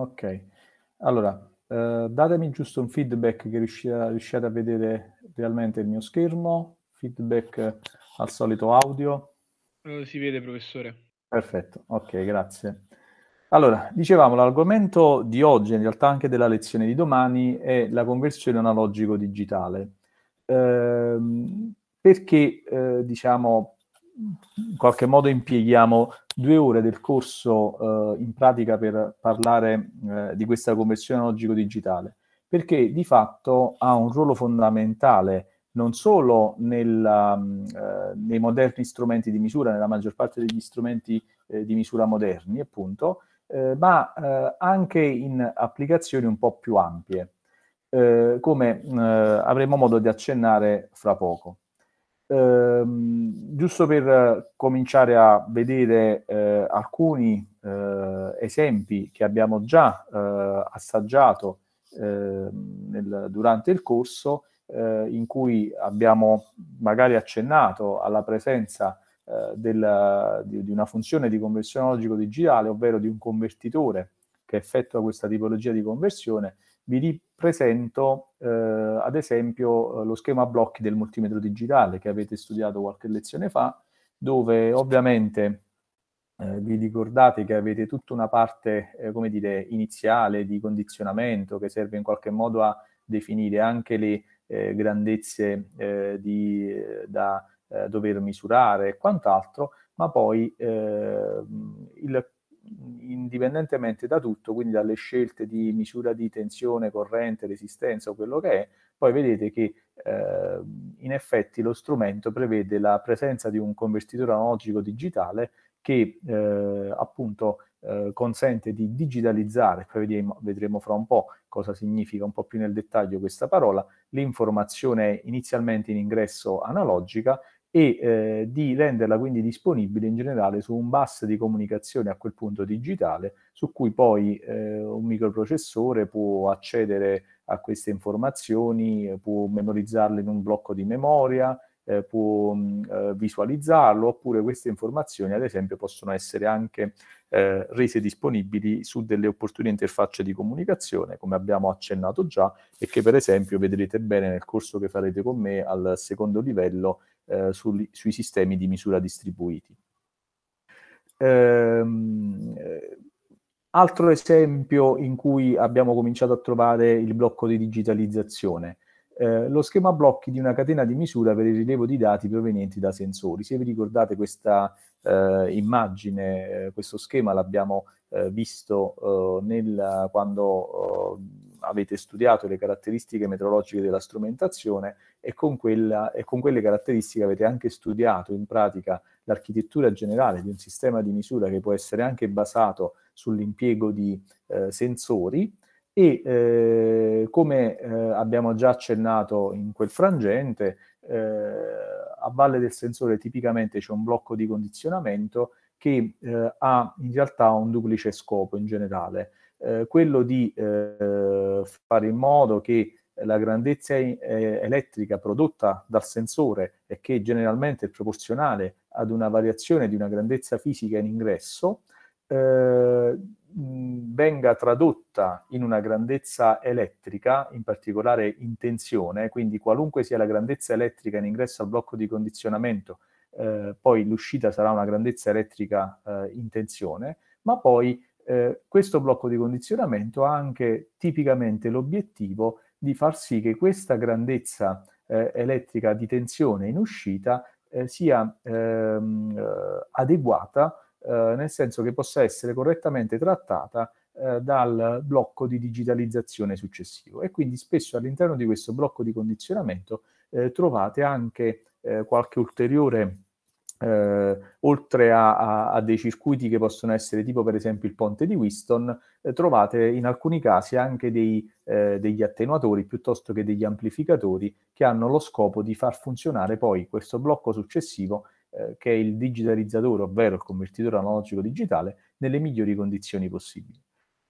Ok, allora eh, datemi giusto un feedback che riuscite, riusciate a vedere realmente il mio schermo, feedback al solito audio. Eh, si vede professore. Perfetto, ok, grazie. Allora, dicevamo, l'argomento di oggi, in realtà anche della lezione di domani, è la conversione analogico-digitale. Eh, perché, eh, diciamo, in qualche modo impieghiamo due ore del corso eh, in pratica per parlare eh, di questa conversione analogico-digitale, perché di fatto ha un ruolo fondamentale non solo nel, mm, eh, nei moderni strumenti di misura, nella maggior parte degli strumenti eh, di misura moderni, appunto, eh, ma eh, anche in applicazioni un po' più ampie, come avremo modo di accennare fra poco. Ehm, giusto per cominciare a vedere eh, alcuni eh, esempi che abbiamo già eh, assaggiato ehm, nel, durante il corso, eh, in cui abbiamo magari accennato alla presenza eh, del, di, di, una funzione di conversione logico digitale, ovvero di un convertitore che effettua questa tipologia di conversione, vi, presento eh, ad esempio eh, lo schema a blocchi del multimetro digitale che avete studiato qualche lezione fa, dove ovviamente eh, vi ricordate che avete tutta una parte, eh, come dire, iniziale di condizionamento che serve in qualche modo a definire anche le eh, grandezze eh, di, da dover misurare e quant'altro, ma poi il indipendentemente da tutto, quindi dalle scelte di misura di tensione, corrente, resistenza o quello che è, poi vedete che eh, in effetti lo strumento prevede la presenza di un convertitore analogico digitale che eh, appunto eh, consente di digitalizzare, poi vediamo, vedremo fra un po' cosa significa un po' più nel dettaglio questa parola, l'informazione inizialmente in ingresso analogica e eh, di renderla quindi disponibile in generale su un bus di comunicazione a quel punto digitale su cui poi eh, un microprocessore può accedere a queste informazioni, può memorizzarle in un blocco di memoria, eh, può mh, mm, eh, visualizzarlo oppure queste informazioni ad esempio possono essere anche eh, rese disponibili su delle opportune interfacce di comunicazione come abbiamo accennato già e che per esempio vedrete bene nel corso che farete con me al secondo livello eh, sul, sui sistemi di misura distribuiti. Ehm, eh, altro esempio in cui abbiamo cominciato a trovare il blocco di digitalizzazione. Eh, lo schema blocchi di una catena di misura per il rilievo di dati provenienti da sensori. Se vi ricordate questa eh, immagine, eh, questo schema l'abbiamo eh, visto nel, quando oh, avete studiato le caratteristiche meteorologiche della strumentazione e con, quella, e con quelle caratteristiche avete anche studiato in pratica l'architettura generale di un sistema di misura che può essere anche basato sull'impiego di eh, sensori e eh, come eh, abbiamo già accennato in quel frangente, eh, a valle del sensore tipicamente c'è un blocco di condizionamento che eh, ha in realtà un duplice scopo in generale eh, quello di eh, fare in modo che la grandezza eh, elettrica prodotta dal sensore e che generalmente è proporzionale ad una variazione di una grandezza fisica in ingresso, eh, venga tradotta in una grandezza elettrica, in particolare in tensione, quindi qualunque sia la grandezza elettrica in ingresso al blocco di condizionamento, eh, poi l'uscita sarà una grandezza elettrica eh, in tensione, ma poi eh, questo blocco di condizionamento ha anche tipicamente l'obiettivo di far sì che questa grandezza eh, elettrica di tensione in uscita eh, sia ehm, eh, adeguata, eh, nel senso che possa essere correttamente trattata eh, dal blocco di digitalizzazione successivo. E quindi spesso all'interno di questo blocco di condizionamento trovate anche qualche ulteriore eh, oltre a, a, a, dei circuiti che possono essere tipo per esempio il ponte di Winston, eh, trovate in alcuni casi anche dei, eh, degli attenuatori piuttosto che degli amplificatori che hanno lo scopo di far funzionare poi questo blocco successivo eh, che è il digitalizzatore, ovvero il convertitore analogico digitale, nelle migliori condizioni possibili.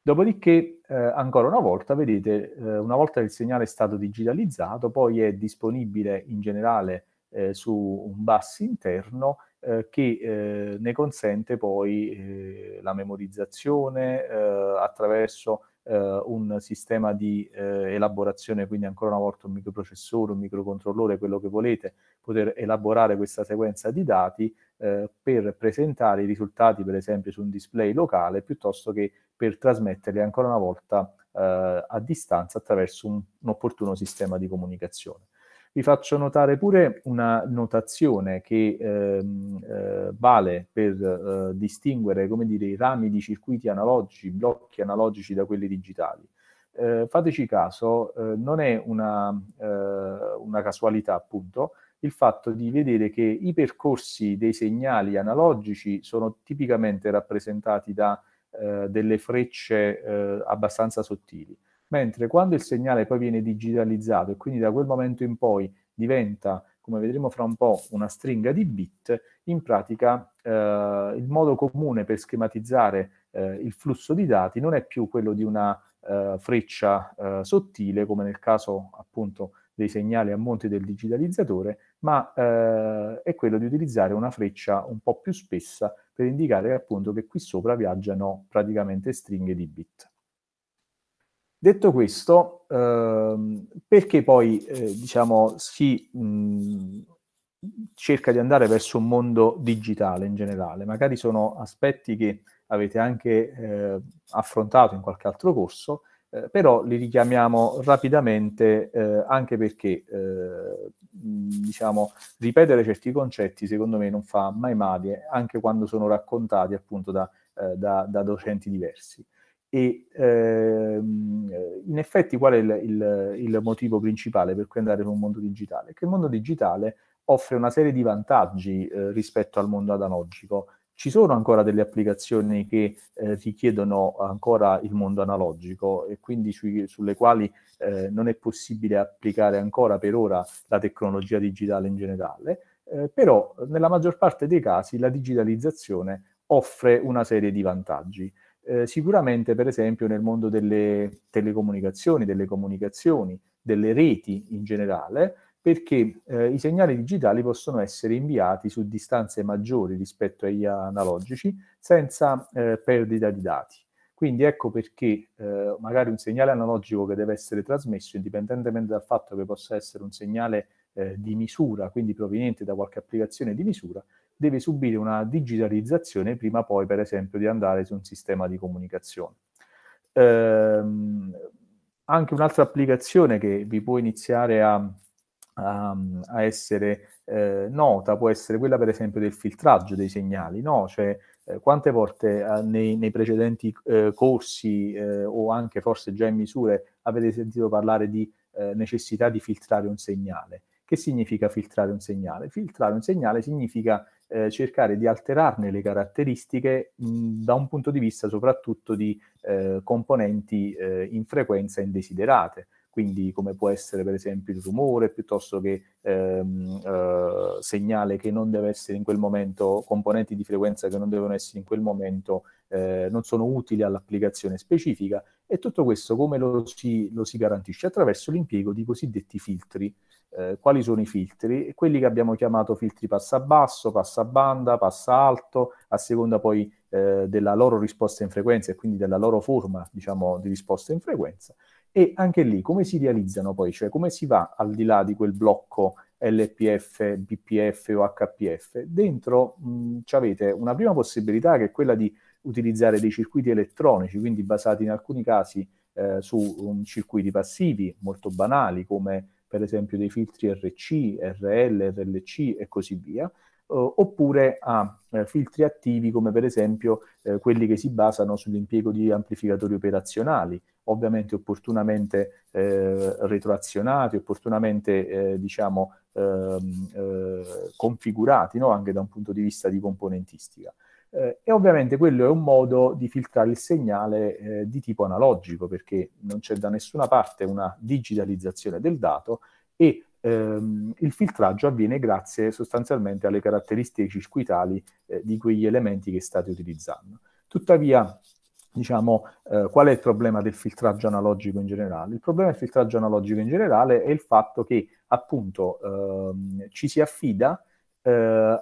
Dopodiché, eh, ancora una volta, vedete, eh, una volta che il segnale è stato digitalizzato, poi è disponibile in generale eh, su un bus interno eh, che eh, ne consente poi eh, la memorizzazione eh, attraverso un sistema di elaborazione, quindi ancora una volta un microprocessore, un microcontrollore, quello che volete, poter elaborare questa sequenza di dati per presentare i risultati per esempio su un display locale piuttosto che per trasmetterli ancora una volta a distanza attraverso un, un opportuno sistema di comunicazione vi faccio notare pure una notazione che ehm, eh, vale per eh, distinguere come dire, i rami di circuiti analogici, blocchi analogici da quelli digitali. Eh, fateci caso, eh, non è una, eh, una casualità appunto il fatto di vedere che i percorsi dei segnali analogici sono tipicamente rappresentati da eh, delle frecce abbastanza sottili mentre quando il segnale poi viene digitalizzato e quindi da quel momento in poi diventa, come vedremo fra un po', una stringa di bit, in pratica eh, il modo comune per schematizzare eh, il flusso di dati non è più quello di una eh, freccia eh, sottile, come nel caso appunto dei segnali a monte del digitalizzatore, ma eh, è quello di utilizzare una freccia un po' più spessa per indicare appunto che qui sopra viaggiano praticamente stringhe di bit. Detto questo, ehm, perché poi eh, diciamo, si mh, cerca di andare verso un mondo digitale in generale? Magari sono aspetti che avete anche eh, affrontato in qualche altro corso, eh, però li richiamiamo rapidamente eh, anche perché eh, diciamo, ripetere certi concetti secondo me non fa mai male, anche quando sono raccontati appunto da, eh, da, da docenti diversi. E ehm, in effetti qual è il, il, il, motivo principale per cui andare in un mondo digitale? Che il mondo digitale offre una serie di vantaggi eh, rispetto al mondo analogico. Ci sono ancora delle applicazioni che eh, richiedono ancora il mondo analogico e quindi sui, sulle quali eh, non è possibile applicare ancora per ora la tecnologia digitale in generale, eh, però nella maggior parte dei casi la digitalizzazione offre una serie di vantaggi. Eh, sicuramente, per esempio, nel mondo delle telecomunicazioni, delle comunicazioni, delle reti in generale, perché eh, i segnali digitali possono essere inviati su distanze maggiori rispetto agli analogici senza eh, perdita di dati. Quindi ecco perché eh, magari un segnale analogico che deve essere trasmesso, indipendentemente dal fatto che possa essere un segnale eh, di misura, quindi proveniente da qualche applicazione di misura, deve subire una digitalizzazione prima poi, per esempio, di andare su un sistema di comunicazione. Ehm, anche un'altra applicazione che vi può iniziare a, a, a essere eh, nota può essere quella, per esempio, del filtraggio dei segnali, no? Cioè, eh, quante volte eh, nei, nei, precedenti eh, corsi eh, o anche forse già in misure avete sentito parlare di necessità di filtrare un segnale? Che significa filtrare un segnale? Filtrare un segnale significa eh, cercare di alterarne le caratteristiche mh, da un punto di vista soprattutto di eh, componenti eh, in frequenza indesiderate, quindi come può essere per esempio il rumore piuttosto che ehm, eh, segnale che non deve essere in quel momento, componenti di frequenza che non devono essere in quel momento eh, non sono utili all'applicazione specifica e tutto questo come lo si, lo si garantisce? Attraverso l'impiego di cosiddetti filtri. Eh, quali sono i filtri? Quelli che abbiamo chiamato filtri passa basso, passa banda, passa alto, a seconda poi eh, della loro risposta in frequenza e quindi della loro forma diciamo, di risposta in frequenza. E anche lì come si realizzano poi, cioè come si va al di là di quel blocco LPF, BPF o HPF? Dentro mh, avete una prima possibilità che è quella di utilizzare dei circuiti elettronici, quindi basati in alcuni casi eh, su um, circuiti passivi molto banali come per esempio dei filtri RC, RL, RLC e così via, Uh, oppure a uh, filtri attivi come per esempio uh, quelli che si basano sull'impiego di amplificatori operazionali, ovviamente opportunamente eh, retroazionati, opportunamente diciamo, ehm, configurati no? anche da un punto di vista di componentistica. Eh, e ovviamente quello è un modo di filtrare il segnale eh, di tipo analogico, perché non c'è da nessuna parte una digitalizzazione del dato e ehm, il filtraggio avviene grazie sostanzialmente alle caratteristiche circuitali eh, di quegli elementi che state utilizzando. Tuttavia, diciamo, eh, qual è il problema del filtraggio analogico in generale? Il problema del filtraggio analogico in generale è il fatto che appunto ehm, ci si affida eh,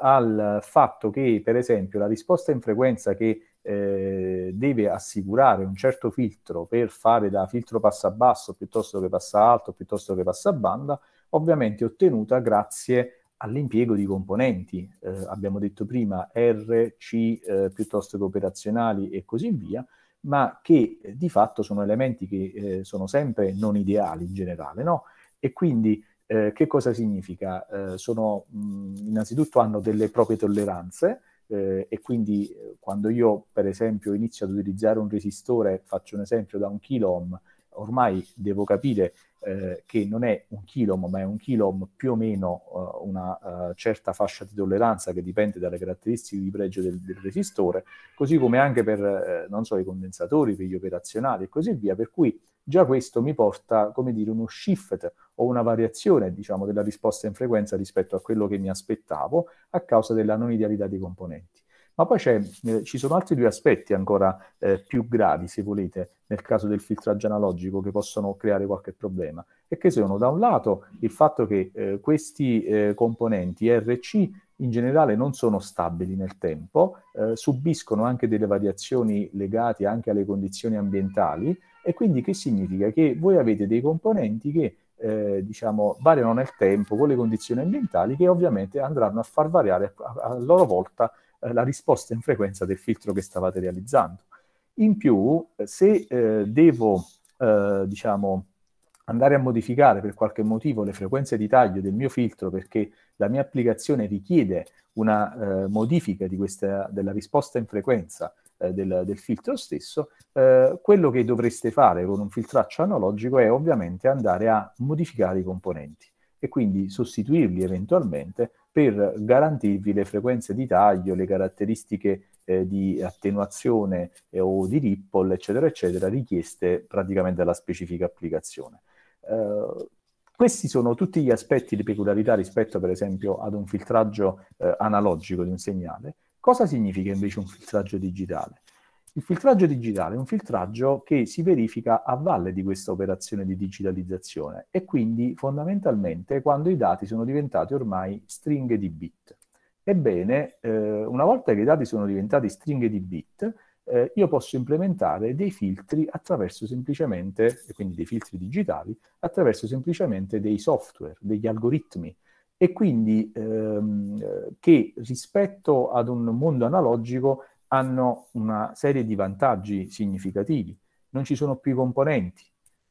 al fatto che, per esempio, la risposta in frequenza che eh, deve assicurare un certo filtro per fare da filtro passa basso piuttosto che passa alto, piuttosto che passa banda, ovviamente ottenuta grazie all'impiego di componenti, eh, abbiamo detto prima R, C eh, piuttosto che operazionali e così via, ma che eh, di fatto sono elementi che eh, sono sempre non ideali in generale, no? E quindi eh, che cosa significa? Eh, sono, mh, innanzitutto hanno delle proprie tolleranze eh, e quindi eh, quando io per esempio inizio ad utilizzare un resistore, faccio un esempio da un kilo ohm, ormai devo capire eh, che non è un kilo ohm, ma è un kilo ohm più o meno eh, una certa fascia di tolleranza che dipende dalle caratteristiche di pregio del, del resistore, così come anche per, non so, i condensatori, per gli operazionali e così via, per cui già questo mi porta, come dire, uno shift o una variazione, diciamo, della risposta in frequenza rispetto a quello che mi aspettavo a causa della non idealità dei componenti. Ma poi eh, ci sono altri due aspetti ancora eh, più gravi, se volete, nel caso del filtraggio analogico che possono creare qualche problema. E che sono, da un lato, il fatto che eh, questi eh, componenti RC in generale non sono stabili nel tempo, eh, subiscono anche delle variazioni legate anche alle condizioni ambientali, e quindi che significa? Che voi avete dei componenti che eh, diciamo, variano nel tempo con le condizioni ambientali che ovviamente andranno a far variare a, a loro volta eh, la risposta in frequenza del filtro che stavate realizzando. In più, eh, se eh, devo eh, diciamo, andare a modificare per qualche motivo le frequenze di taglio del mio filtro perché la mia applicazione richiede una eh, modifica questa, della risposta in frequenza eh, del, del, filtro stesso, eh, quello che dovreste fare con un filtraccio analogico è ovviamente andare a modificare i componenti e quindi sostituirli eventualmente per garantirvi le frequenze di taglio, le caratteristiche eh, di attenuazione eh, o di ripple, eccetera, eccetera, richieste praticamente dalla specifica applicazione. Eh, questi sono tutti gli aspetti di peculiarità rispetto, per esempio, ad un filtraggio eh, analogico di un segnale, Cosa significa invece un filtraggio digitale? Il filtraggio digitale è un filtraggio che si verifica a valle di questa operazione di digitalizzazione e quindi fondamentalmente quando i dati sono diventati ormai stringhe di bit. Ebbene, eh, una volta che i dati sono diventati stringhe di bit, eh, io posso implementare dei filtri attraverso semplicemente, e quindi dei filtri digitali, attraverso semplicemente dei software, degli algoritmi e quindi ehm, che rispetto ad un mondo analogico hanno una serie di vantaggi significativi. Non ci sono più i componenti.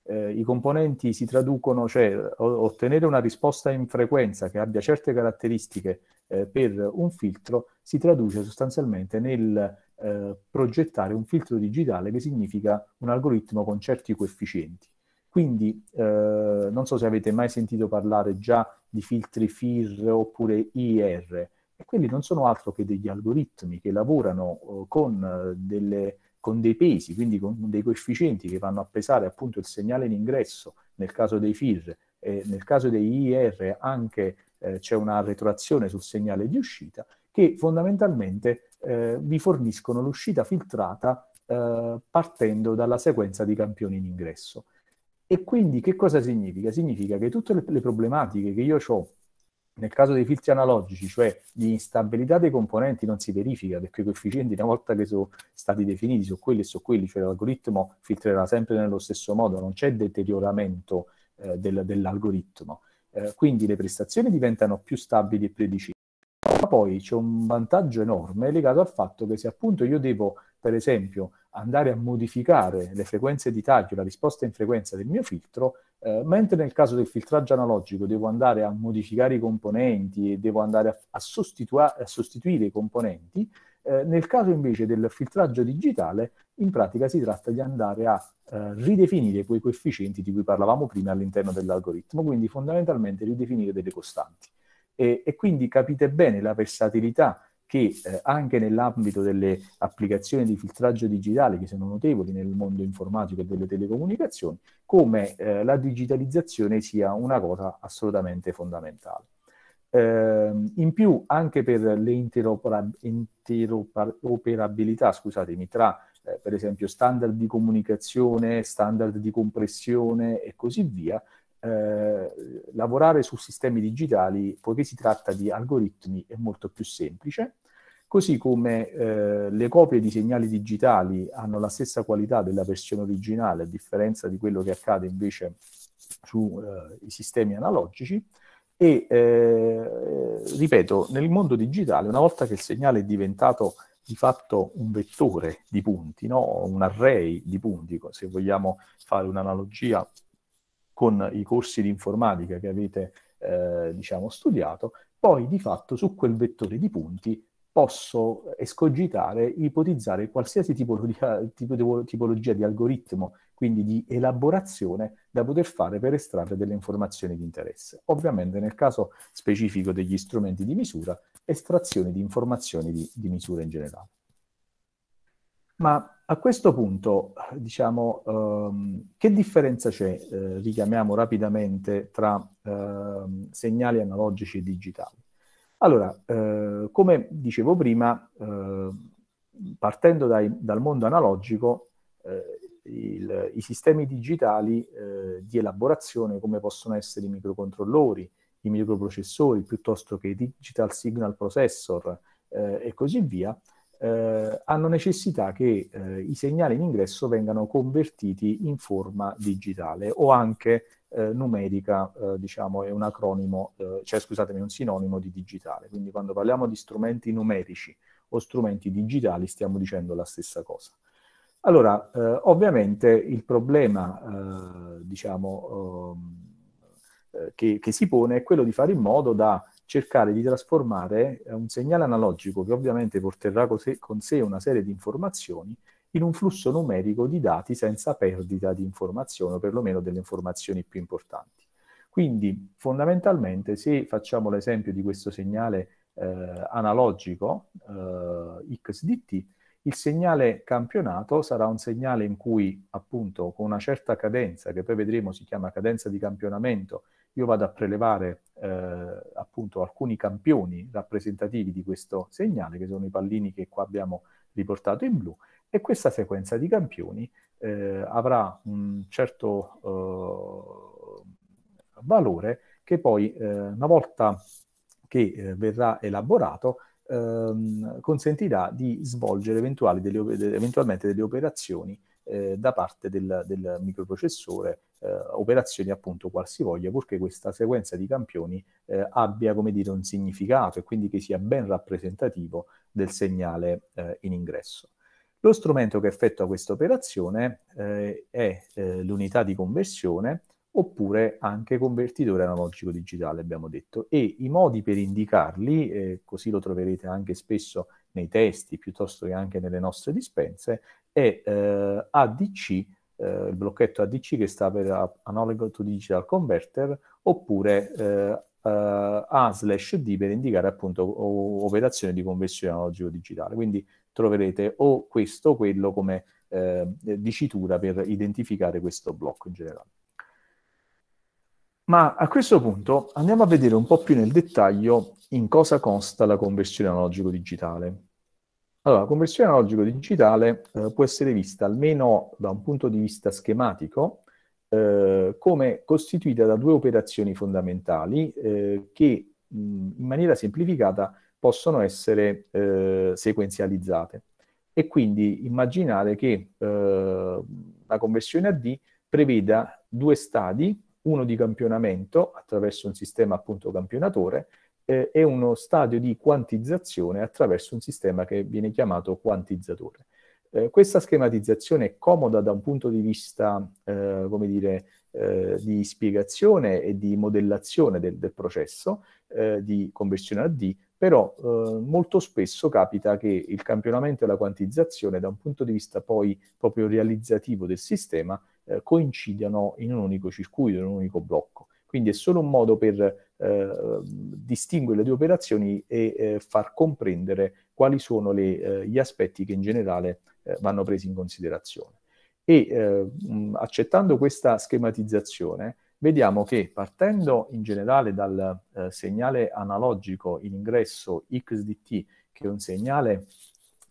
Eh, I componenti si traducono, cioè ottenere una risposta in frequenza che abbia certe caratteristiche eh, per un filtro si traduce sostanzialmente nel eh, progettare un filtro digitale che significa un algoritmo con certi coefficienti. Quindi eh, non so se avete mai sentito parlare già di filtri FIR oppure IR. E quelli non sono altro che degli algoritmi che lavorano eh, con, eh, delle, con dei pesi, quindi con dei coefficienti che vanno a pesare appunto il segnale in ingresso nel caso dei FIR e nel caso dei IR anche eh, c'è una retroazione sul segnale di uscita, che fondamentalmente eh, vi forniscono l'uscita filtrata eh, partendo dalla sequenza di campioni in ingresso. E quindi che cosa significa? Significa che tutte le, le problematiche che io ho nel caso dei filtri analogici, cioè di instabilità dei componenti, non si verifica perché i coefficienti, una volta che sono stati definiti, su quelli e su quelli, cioè l'algoritmo filtrerà sempre nello stesso modo, non c'è deterioramento eh, del, dell'algoritmo. Eh, quindi le prestazioni diventano più stabili e predicibili. Ma poi c'è un vantaggio enorme legato al fatto che se appunto io devo, per esempio, andare a modificare le frequenze di taglio, la risposta in frequenza del mio filtro, eh, mentre nel caso del filtraggio analogico devo andare a modificare i componenti e devo andare a, a, sostitua- a sostituire i componenti, eh, nel caso invece del filtraggio digitale, in pratica si tratta di andare a eh, ridefinire quei coefficienti di cui parlavamo prima all'interno dell'algoritmo, quindi fondamentalmente ridefinire delle costanti. E, e quindi capite bene la versatilità che eh, anche nell'ambito delle applicazioni di filtraggio digitale, che sono notevoli nel mondo informatico e delle telecomunicazioni, come eh, la digitalizzazione sia una cosa assolutamente fondamentale. Eh, in più, anche per l'interoperabilità, scusatemi, tra eh, per esempio standard di comunicazione, standard di compressione e così via, eh, lavorare su sistemi digitali, poiché si tratta di algoritmi, è molto più semplice, così come eh, le copie di segnali digitali hanno la stessa qualità della versione originale, a differenza di quello che accade invece sui eh, sistemi analogici. E eh, ripeto, nel mondo digitale, una volta che il segnale è diventato di fatto un vettore di punti, no? un array di punti, se vogliamo fare un'analogia con i corsi di informatica che avete eh, diciamo, studiato, poi di fatto su quel vettore di punti posso escogitare, ipotizzare qualsiasi tipologia, tipologia di algoritmo, quindi di elaborazione da poter fare per estrarre delle informazioni di interesse. Ovviamente nel caso specifico degli strumenti di misura, estrazione di informazioni di, di misura in generale. Ma a questo punto, diciamo, ehm, che differenza c'è, eh, richiamiamo rapidamente, tra ehm, segnali analogici e digitali? Allora, eh, come dicevo prima, eh, partendo dai, dal mondo analogico, eh, il, i sistemi digitali eh, di elaborazione, come possono essere i microcontrollori, i microprocessori, piuttosto che i digital signal processor eh, e così via, eh, hanno necessità che eh, i segnali in ingresso vengano convertiti in forma digitale o anche eh, numerica, eh, diciamo, è un acronimo, eh, cioè scusatemi, un sinonimo di digitale. Quindi quando parliamo di strumenti numerici o strumenti digitali stiamo dicendo la stessa cosa. Allora, eh, ovviamente il problema, diciamo, ehm, che, che, si pone è quello di fare in modo da cercare di trasformare eh, un segnale analogico che ovviamente porterà con sé una serie di informazioni in un flusso numerico di dati senza perdita di informazione o perlomeno delle informazioni più importanti. Quindi fondamentalmente se facciamo l'esempio di questo segnale eh, analogico eh, XDT, il segnale campionato sarà un segnale in cui appunto con una certa cadenza, che poi vedremo si chiama cadenza di campionamento, io vado a prelevare eh, appunto alcuni campioni rappresentativi di questo segnale, che sono i pallini che qua abbiamo riportato in blu, e questa sequenza di campioni eh, avrà un certo eh, valore che poi eh, una volta che eh, verrà elaborato ehm, consentirà di svolgere eventuali delle, eventualmente delle operazioni eh, da parte del, del microprocessore eh, operazioni appunto qualsivoglia, purché questa sequenza di campioni eh, abbia come dire un significato e quindi che sia ben rappresentativo del segnale eh, in ingresso. Lo strumento che effettua questa operazione eh, è eh, l'unità di conversione oppure anche convertitore analogico digitale, abbiamo detto, e i modi per indicarli, eh, così lo troverete anche spesso nei testi piuttosto che anche nelle nostre dispense, è eh, ADC eh, il blocchetto ADC che sta per Analog to Digital Converter oppure eh, eh, A slash D per indicare appunto o, operazione di conversione analogico-digitale. Quindi troverete o questo o quello come eh, dicitura per identificare questo blocco in generale. Ma a questo punto andiamo a vedere un po' più nel dettaglio in cosa consta la conversione analogico-digitale. Allora, la conversione analogico-digitale eh, può essere vista, almeno da un punto di vista schematico, eh, come costituita da due operazioni fondamentali eh, che mh, in maniera semplificata possono essere eh, sequenzializzate. E quindi immaginare che eh, la conversione a D preveda due stadi, uno di campionamento attraverso un sistema appunto campionatore eh, è uno stadio di quantizzazione attraverso un sistema che viene chiamato quantizzatore. Eh, questa schematizzazione è comoda da un punto di vista, eh, come dire, eh, di spiegazione e di modellazione del, del processo eh, di conversione a D, però eh, molto spesso capita che il campionamento e la quantizzazione da un punto di vista poi proprio realizzativo del sistema eh, coincidano in un unico circuito, in un unico blocco. Quindi è solo un modo per eh, distinguere le due operazioni e eh, far comprendere quali sono le, eh, gli aspetti che in generale eh, vanno presi in considerazione. E eh, accettando questa schematizzazione, vediamo che partendo in generale dal eh, segnale analogico in ingresso XDT, che è un segnale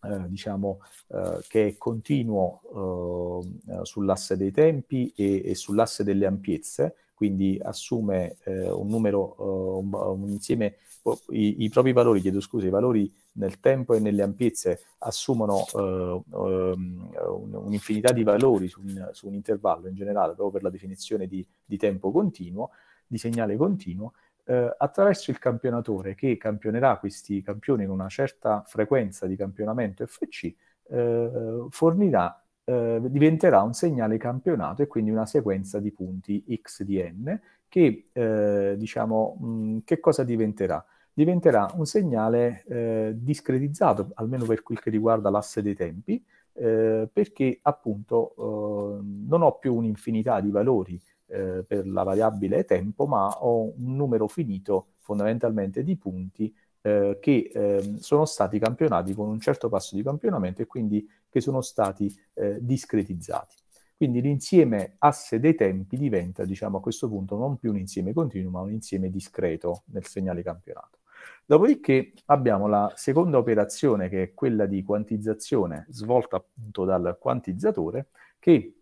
eh, diciamo, eh, che è continuo sull'asse dei tempi e, e sull'asse delle ampiezze, quindi assume eh, un numero, uh, un, un insieme, oh, i, i, propri valori, chiedo scusa, i valori nel tempo e nelle ampiezze assumono uh, um, un'infinità di valori su un, su un, intervallo in generale, proprio per la definizione di, di tempo continuo, di segnale continuo, eh, attraverso il campionatore che campionerà questi campioni con una certa frequenza di campionamento FC, eh, fornirà eh, diventerà un segnale campionato e quindi una sequenza di punti x di n che, eh, diciamo, mh, mm, che cosa diventerà? Diventerà un segnale eh, discretizzato, almeno per quel che riguarda l'asse dei tempi, eh, perché appunto eh, non ho più un'infinità di valori eh, per la variabile tempo, ma ho un numero finito fondamentalmente di punti eh, che eh, sono stati campionati con un certo passo di campionamento e quindi che sono stati eh, discretizzati. Quindi l'insieme asse dei tempi diventa, diciamo, a questo punto non più un insieme continuo, ma un insieme discreto nel segnale campionato. Dopodiché abbiamo la seconda operazione, che è quella di quantizzazione, svolta appunto dal quantizzatore, che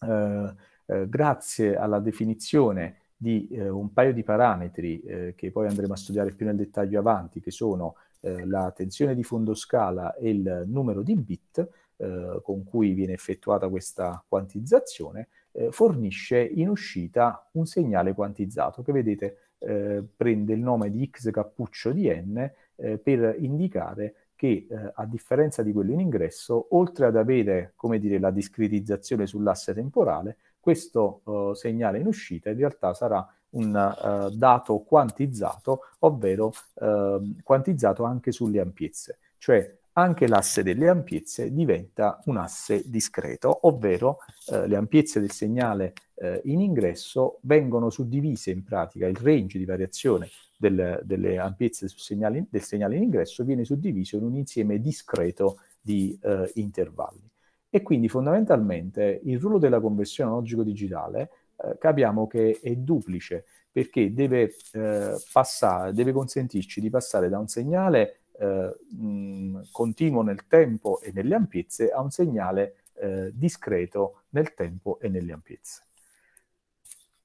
eh, eh, grazie alla definizione di eh, un paio di parametri eh, che poi andremo a studiare più nel dettaglio avanti, che sono eh, la tensione di fondo scala e il numero di bit eh, con cui viene effettuata questa quantizzazione, eh, fornisce in uscita un segnale quantizzato che vedete eh, prende il nome di x cappuccio di n per indicare che eh, a differenza di quello in ingresso, oltre ad avere come dire, la discretizzazione sull'asse temporale, questo eh, segnale in uscita in realtà sarà un eh, dato quantizzato, ovvero ehm, quantizzato anche sulle ampiezze, cioè anche l'asse delle ampiezze diventa un asse discreto, ovvero eh, le ampiezze del segnale eh, in ingresso vengono suddivise in pratica, il range di variazione del, delle ampiezze segnale, del segnale in ingresso viene suddiviso in un insieme discreto di eh, intervalli. E quindi fondamentalmente il ruolo della conversione analogico-digitale eh, capiamo che è duplice perché deve, eh, passare, deve consentirci di passare da un segnale eh, mh, continuo nel tempo e nelle ampiezze a un segnale eh, discreto nel tempo e nelle ampiezze.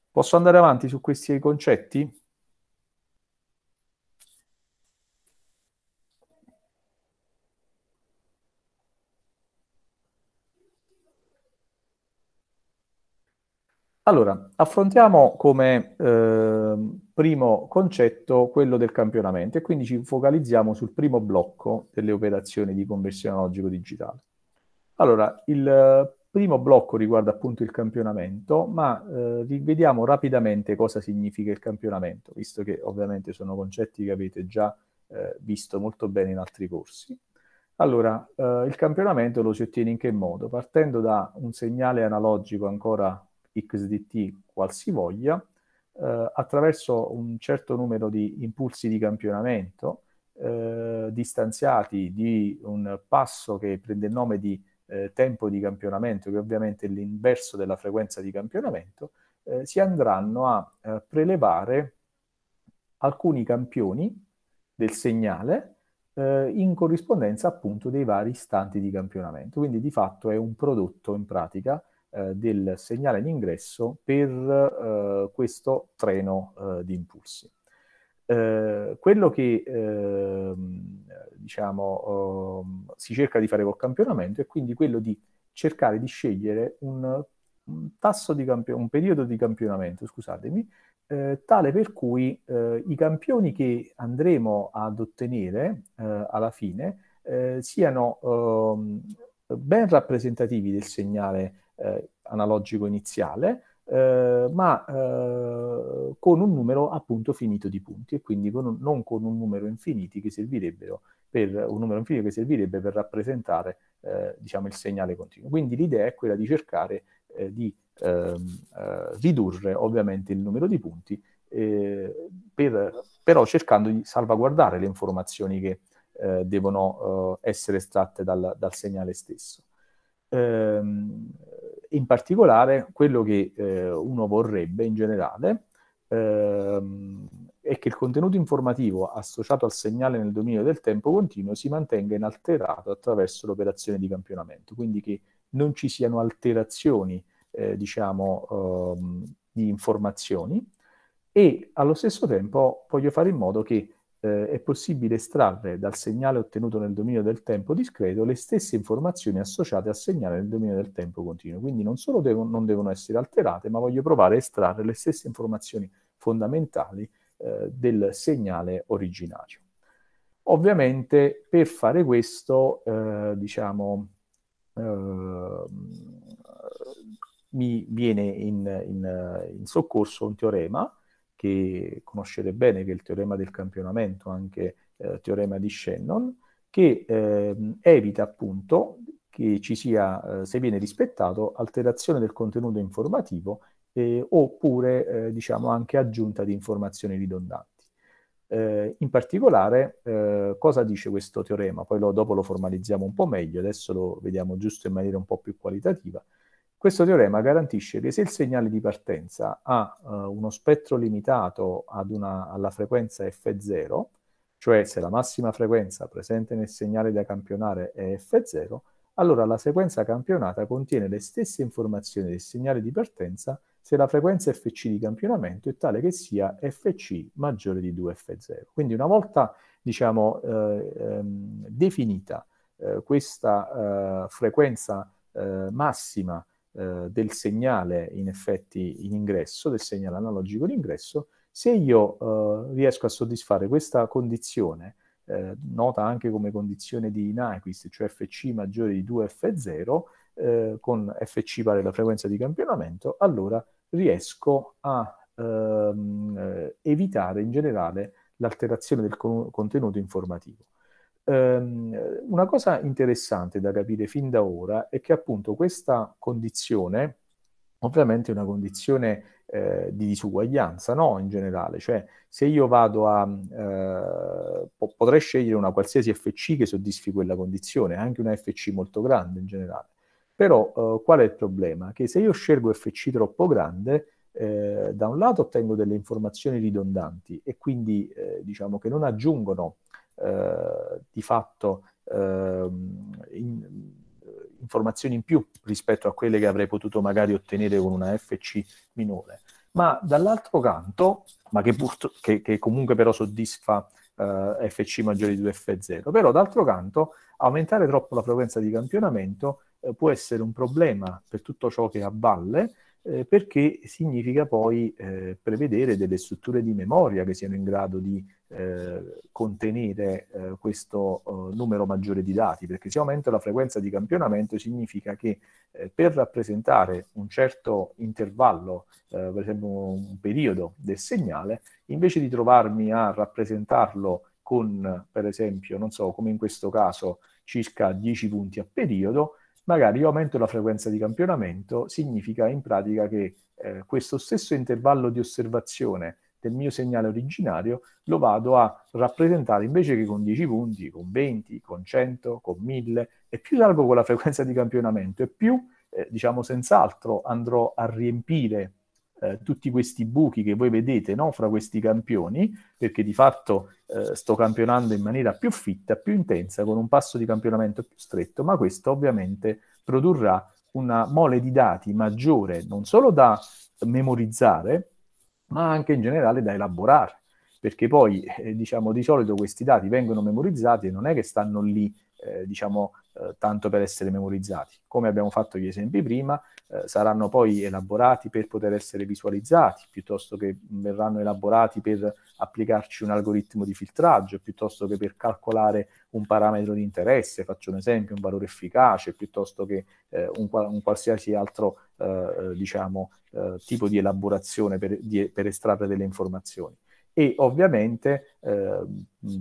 Posso andare avanti su questi concetti? Allora, affrontiamo come eh, primo concetto quello del campionamento e quindi ci focalizziamo sul primo blocco delle operazioni di conversione analogico-digitale. Allora, il eh, primo blocco riguarda appunto il campionamento, ma eh, rivediamo rapidamente cosa significa il campionamento, visto che ovviamente sono concetti che avete già eh, visto molto bene in altri corsi. Allora, eh, il campionamento lo si ottiene in che modo? Partendo da un segnale analogico ancora XDT qualsivoglia, eh, attraverso un certo numero di impulsi di campionamento eh, distanziati di un passo che prende il nome di eh, tempo di campionamento, che ovviamente è l'inverso della frequenza di campionamento, eh, si andranno a eh, prelevare alcuni campioni del segnale eh, in corrispondenza appunto dei vari istanti di campionamento. Quindi di fatto è un prodotto in pratica eh, del segnale d'ingresso per eh, questo treno eh, di impulsi. Eh, quello che ehm, diciamo, ehm, si cerca di fare col campionamento è quindi quello di cercare di scegliere un, un, di camp- un periodo di campionamento, scusatemi, eh, tale per cui eh, i campioni che andremo ad ottenere eh, alla fine eh, siano ehm, ben rappresentativi del segnale eh, analogico iniziale, eh, ma eh, con un numero appunto finito di punti e quindi con un, non con un numero infinito che servirebbero per, un numero infinito che servirebbe per rappresentare eh, diciamo il segnale continuo. Quindi l'idea è quella di cercare eh, di ehm, eh, ridurre ovviamente il numero di punti, per, però cercando di salvaguardare le informazioni che devono essere estratte dal, dal segnale stesso. Ehm, in particolare quello che eh, uno vorrebbe in generale ehm, è che il contenuto informativo associato al segnale nel dominio del tempo continuo si mantenga inalterato attraverso l'operazione di campionamento, quindi che non ci siano alterazioni eh, diciamo, ehm, di informazioni e allo stesso tempo voglio fare in modo che eh, è possibile estrarre dal segnale ottenuto nel dominio del tempo discreto le stesse informazioni associate al segnale nel dominio del tempo continuo. Quindi non solo devo, non devono essere alterate, ma voglio provare a estrarre le stesse informazioni fondamentali eh, del segnale originario. Ovviamente per fare questo, eh, diciamo, ehm, mi viene in, in, in soccorso un teorema, che conoscete bene, che è il teorema del campionamento, anche eh, teorema di Shannon, che eh, evita appunto che ci sia, eh, se viene rispettato, alterazione del contenuto informativo eh, oppure eh, diciamo anche aggiunta di informazioni ridondanti. Eh, in particolare, eh, cosa dice questo teorema? Poi lo, dopo lo formalizziamo un po' meglio, adesso lo vediamo giusto in maniera un po' più qualitativa. Questo teorema garantisce che se il segnale di partenza ha eh, uno spettro limitato una, alla frequenza f0, cioè se la massima frequenza presente nel segnale da campionare è f0, allora la sequenza campionata contiene le stesse informazioni del segnale di partenza se la frequenza fc di campionamento è tale che sia fc maggiore di 2f0. Quindi una volta diciamo, eh, ehm, definita eh, questa eh, frequenza eh, massima eh, del segnale in effetti in ingresso, del segnale analogico in ingresso, se io eh, riesco a soddisfare questa condizione, eh, nota anche come condizione di Nyquist, cioè Fc maggiore di 2F0, eh, con Fc pari alla frequenza di campionamento, allora riesco a ehm, eh, evitare in generale l'alterazione del co- contenuto informativo. Ehm, una cosa interessante da capire fin da ora è che appunto questa condizione, ovviamente è una condizione eh, di disuguaglianza, no? In generale, cioè se io vado a... Eh, potrei scegliere una qualsiasi FC che soddisfi quella condizione, anche una FC molto grande in generale. Però eh, qual è il problema? Che se io scelgo FC troppo grande, eh, da un lato ottengo delle informazioni ridondanti e quindi eh, diciamo che non aggiungono eh, di fatto ehm, in, informazioni in più rispetto a quelle che avrei potuto magari ottenere con una FC minore. Ma dall'altro canto, ma che, pur, che, che comunque però soddisfa Uh, eh, FC maggiori di 2F0. Però d'altro canto, aumentare troppo la frequenza di campionamento eh, può essere un problema per tutto ciò che è a valle eh, perché significa poi eh, prevedere delle strutture di memoria che siano in grado di eh, contenere eh, questo eh, numero maggiore di dati, perché se aumenta la frequenza di campionamento significa che eh, per rappresentare un certo intervallo, per esempio un periodo del segnale, invece di trovarmi a rappresentarlo con, per esempio, non so, come in questo caso, circa 10 punti a periodo, magari io aumento la frequenza di campionamento, significa in pratica che eh, questo stesso intervallo di osservazione del mio segnale originario lo vado a rappresentare invece che con 10 punti, con 20, con 100, con 1000 e più salgo con la frequenza di campionamento e più, eh, diciamo, senz'altro andrò a riempire eh, tutti questi buchi che voi vedete no, fra questi campioni, perché di fatto eh, sto campionando in maniera più fitta, più intensa, con un passo di campionamento più stretto, ma questo ovviamente produrrà una mole di dati maggiore non solo da memorizzare, ma anche in generale da elaborare, perché poi eh, diciamo di solito questi dati vengono memorizzati e non è che stanno lì eh, diciamo eh, tanto per essere memorizzati. Come abbiamo fatto gli esempi prima, eh, saranno poi elaborati per poter essere visualizzati, piuttosto che verranno elaborati per applicarci un algoritmo di filtraggio, piuttosto che per calcolare un parametro di interesse, faccio un esempio, un valore efficace, piuttosto che eh, un, un, qualsiasi altro eh, diciamo, eh, tipo di elaborazione per, di, per estrarre delle informazioni e ovviamente eh,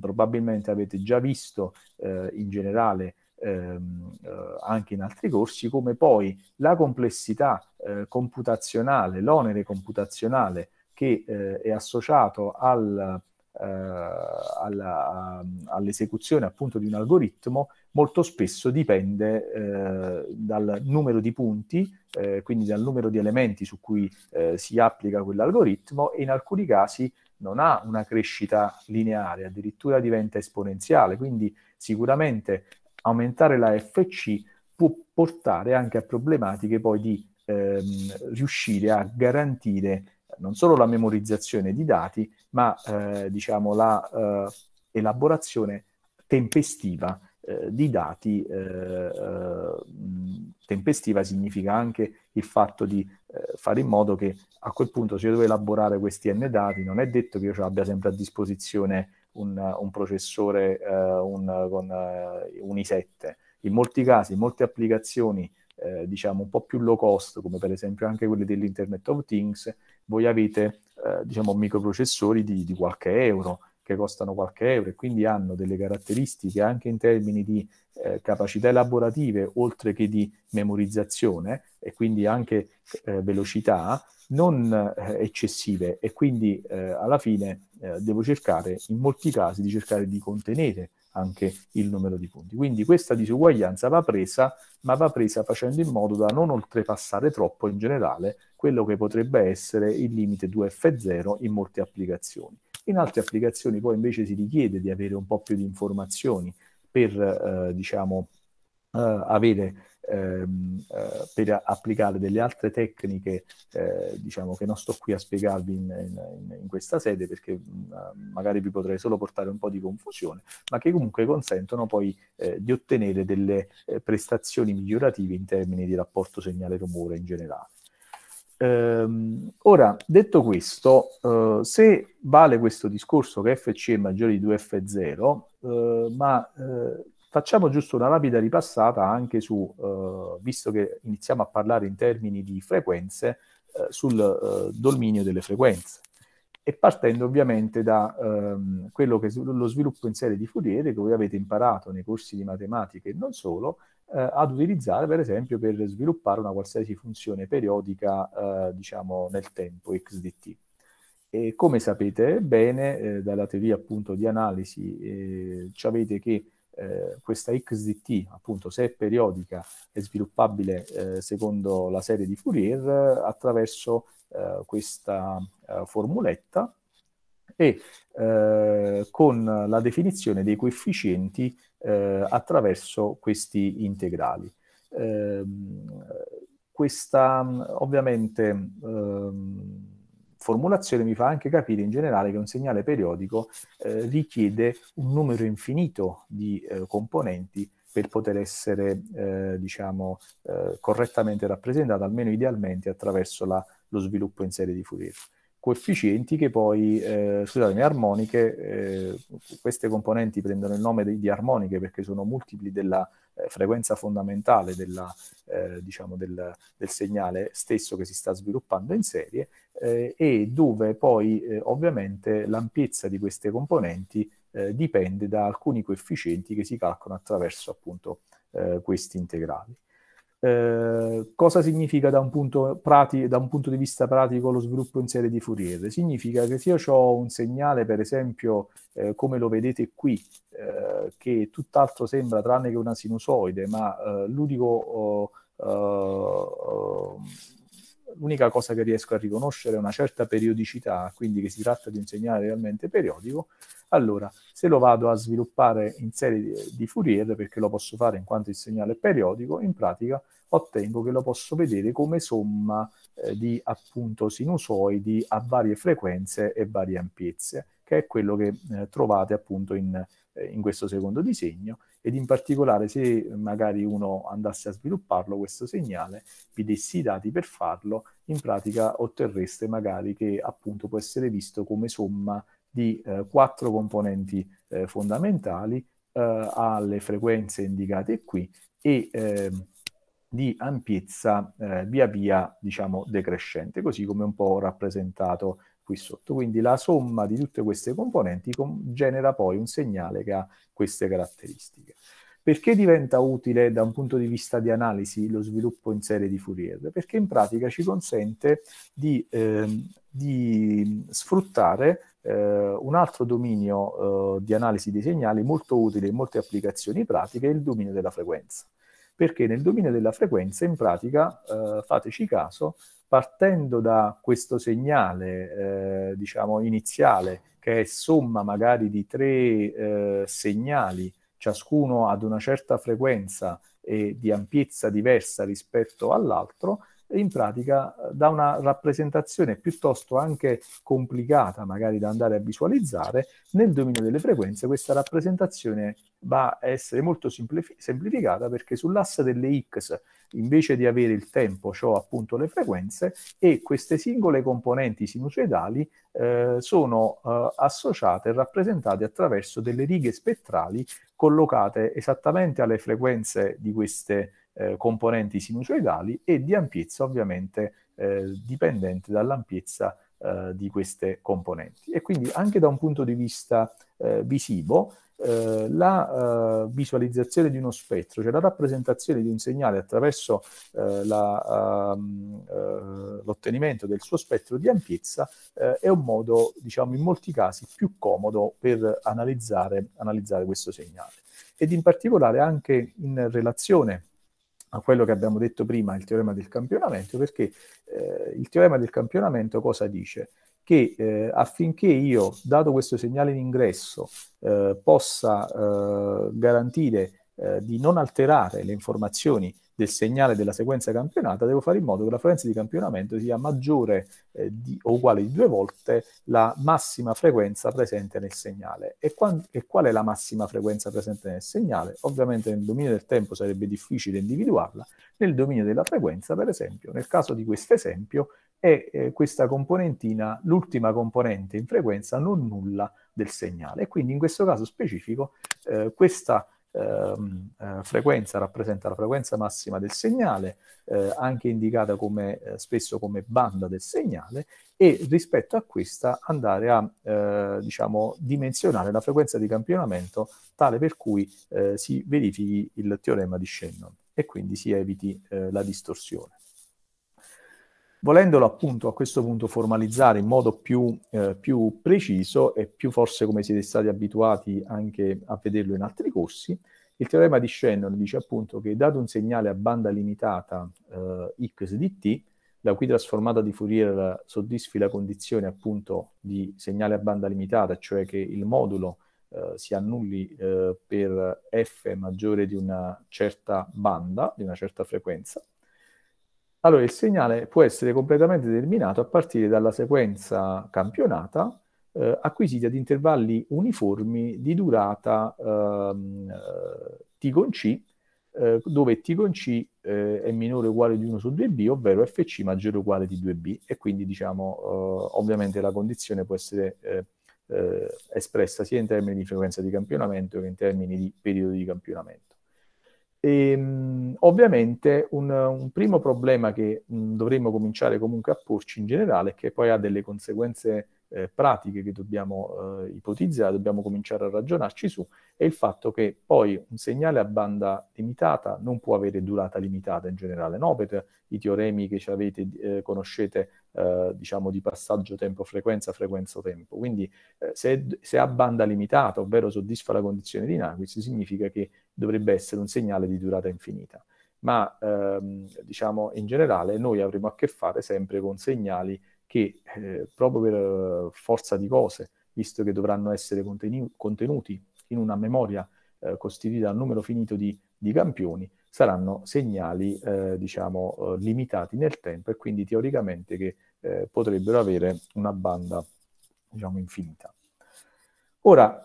probabilmente avete già visto eh, in generale ehm, eh, anche in altri corsi, come poi la complessità eh, computazionale, l'onere computazionale che eh, è associato al, eh, alla, all'esecuzione appunto di un algoritmo molto spesso dipende eh, dal numero di punti, eh, quindi dal numero di elementi su cui eh, si applica quell'algoritmo e in alcuni casi non ha una crescita lineare, addirittura diventa esponenziale, quindi sicuramente aumentare la FC può portare anche a problematiche poi di ehm, riuscire a garantire non solo la memorizzazione di dati, ma eh, diciamo la eh, elaborazione tempestiva eh, di dati. Eh, eh, tempestiva significa anche il fatto di eh, fare in modo che a quel punto se io devo elaborare questi n dati, non è detto che io ce l'abbia sempre a disposizione un, un processore eh, un, con eh, un i7. In molti casi, in molte applicazioni, eh, diciamo, un po' più low cost, come per esempio anche quelle dell'Internet of Things, voi avete, diciamo, microprocessori di, di qualche euro, che costano qualche euro e quindi hanno delle caratteristiche anche in termini di eh, capacità elaborative oltre che di memorizzazione e quindi anche eh, velocità non eh, eccessive e quindi eh, alla fine eh, devo cercare in molti casi di cercare di contenere anche il numero di punti. Quindi questa disuguaglianza va presa, ma va presa facendo in modo da non oltrepassare troppo in generale quello che potrebbe essere il limite 2F0 in molte applicazioni. In altre applicazioni poi invece si richiede di avere un po' più di informazioni per, eh, diciamo, eh, avere, ehm, eh, per applicare delle altre tecniche, eh, diciamo, che non sto qui a spiegarvi in, in, in questa sede perché mh, mm, eh, magari vi potrei solo portare un po' di confusione, ma che comunque consentono poi eh, di ottenere delle prestazioni migliorative in termini di rapporto segnale-rumore in generale. Ehm, ora, detto questo, eh, se vale questo discorso che FC è maggiore di 2F0, eh, ma eh, facciamo giusto una rapida ripassata anche su, eh, visto che iniziamo a parlare in termini di frequenze, eh, sul eh, dominio delle frequenze e partendo ovviamente da ehm, quello che lo sviluppo in serie di Fourier che voi avete imparato nei corsi di matematica e non solo, eh, ad utilizzare per esempio per sviluppare una qualsiasi funzione periodica eh, diciamo nel tempo xdt. E come sapete bene eh, dalla teoria appunto di analisi eh, ci avete che eh, questa xdt appunto se è periodica è sviluppabile eh, secondo la serie di Fourier attraverso questa formuletta e con la definizione dei coefficienti eh, attraverso questi integrali. Eh, questa ovviamente ehm, formulazione mi fa anche capire in generale che un segnale periodico eh, richiede un numero infinito di eh, componenti per poter essere eh, diciamo, eh, correttamente rappresentato, almeno idealmente, attraverso la, lo sviluppo in serie di Fourier coefficienti che poi, eh, scusatemi, armoniche, eh, queste componenti prendono il nome di, di armoniche perché sono multipli della eh, frequenza fondamentale della, eh, diciamo del, del, segnale stesso che si sta sviluppando in serie eh, e dove poi eh, ovviamente l'ampiezza di queste componenti dipende da alcuni coefficienti che si calcolano attraverso appunto questi integrali. Eh, cosa significa da un, punto prati- da un punto di vista pratico lo sviluppo in serie di Fourier? Significa che se io ho un segnale, per esempio, eh, come lo vedete qui, eh, che tutt'altro sembra tranne che una sinusoide, ma eh, l'unico... Oh, oh, l'unica cosa che riesco a riconoscere è una certa periodicità, quindi che si tratta di un segnale realmente periodico, allora se lo vado a sviluppare in serie di, di Fourier, perché lo posso fare in quanto il segnale è periodico, in pratica ottengo che lo posso vedere come somma eh, di appunto sinusoidi a varie frequenze e varie ampiezze, che è quello che eh, trovate appunto in eh, in questo secondo disegno ed in particolare se magari uno andasse a svilupparlo questo segnale, vi dessi i dati per farlo, in pratica otterreste magari che appunto può essere visto come somma di eh, quattro componenti eh, fondamentali eh, alle frequenze indicate qui e ehm, di ampiezza eh, via via diciamo decrescente, così come un po' rappresentato qui sotto. Quindi la somma di tutte queste componenti genera poi un segnale che ha queste caratteristiche. Perché diventa utile da un punto di vista di analisi lo sviluppo in serie di Fourier? Perché in pratica ci consente di, eh, di sfruttare eh, un altro dominio eh, di analisi dei segnali molto utile in molte applicazioni pratiche, il dominio della frequenza. Perché nel dominio della frequenza, in pratica, eh, fateci caso, partendo da questo segnale, eh, diciamo, iniziale, che è somma magari di tre eh, segnali, ciascuno ad una certa frequenza e di ampiezza diversa rispetto all'altro, in pratica eh, da una rappresentazione piuttosto anche complicata magari da andare a visualizzare, nel dominio delle frequenze questa rappresentazione va a essere molto semplifi- semplificata perché sull'asse delle X invece di avere il tempo, ho appunto le frequenze, e queste singole componenti sinusoidali eh, sono eh, associate e rappresentate attraverso delle righe spettrali collocate esattamente alle frequenze di queste frequenze eh, componenti sinusoidali e di ampiezza ovviamente eh, dipendente dall'ampiezza eh, di queste componenti. E quindi anche da un punto di vista eh, visivo eh, la eh, visualizzazione di uno spettro, cioè la rappresentazione di un segnale attraverso la, ehm, l'ottenimento del suo spettro di ampiezza è un modo, diciamo, in molti casi più comodo per analizzare, analizzare questo segnale. Ed in particolare anche in relazione a quello che abbiamo detto prima, il teorema del campionamento, perché eh, il teorema del campionamento cosa dice? Che eh, affinché io, dato questo segnale d'ingresso, eh, possa eh, garantire eh, di non alterare le informazioni del segnale della sequenza campionata, devo fare in modo che la frequenza di campionamento sia maggiore eh, di, o uguale di due volte la massima frequenza presente nel segnale. E, quando, e, qual è la massima frequenza presente nel segnale? Ovviamente nel dominio del tempo sarebbe difficile individuarla, nel dominio della frequenza, per esempio, nel caso di questo esempio, è eh, questa componentina, l'ultima componente in frequenza non nulla del segnale. E quindi in questo caso specifico eh, questa Ehm, eh, frequenza rappresenta la frequenza massima del segnale, eh, anche indicata come, eh, spesso come banda del segnale, e rispetto a questa andare a eh, diciamo, dimensionare la frequenza di campionamento tale per cui eh, si verifichi il teorema di Shannon e quindi si eviti eh, la distorsione volendolo appunto a questo punto formalizzare in modo più, eh, più preciso e più forse come siete stati abituati anche a vederlo in altri corsi, il teorema di Shannon dice appunto che dato un segnale a banda limitata eh, x di t, la cui trasformata di Fourier soddisfi la condizione appunto di segnale a banda limitata, cioè che il modulo eh, si annulli eh, per f maggiore di una certa banda, di una certa frequenza, allora, il segnale può essere completamente determinato a partire dalla sequenza campionata eh, acquisita ad intervalli uniformi di durata ehm, eh, T con C, eh, dove T con C eh, è minore o uguale di 1 su 2B, ovvero FC maggiore o uguale di 2B, e quindi diciamo eh, ovviamente la condizione può essere eh, espressa sia in termini di frequenza di campionamento che in termini di periodo di campionamento. E, ehm, ovviamente un, un, primo problema che mh, dovremmo cominciare comunque a porci in generale, che poi ha delle conseguenze eh, pratiche che dobbiamo eh, ipotizzare, dobbiamo cominciare a ragionarci su, è il fatto che poi un segnale a banda limitata non può avere durata limitata in generale, no? Per i teoremi che ci avete, eh, conoscete, eh, diciamo, di passaggio tempo-frequenza, frequenza-tempo. Quindi eh, se, se ha banda limitata, ovvero soddisfa la condizione di Naquitz, significa che dovrebbe essere un segnale di durata infinita ma ehm, diciamo in generale noi avremo a che fare sempre con segnali che eh, proprio per eh, forza di cose, visto che dovranno essere contenu- contenuti in una memoria eh, costituita da un numero finito di, di campioni, saranno segnali eh, diciamo, eh, limitati nel tempo e quindi teoricamente che eh, potrebbero avere una banda diciamo, infinita. Ora,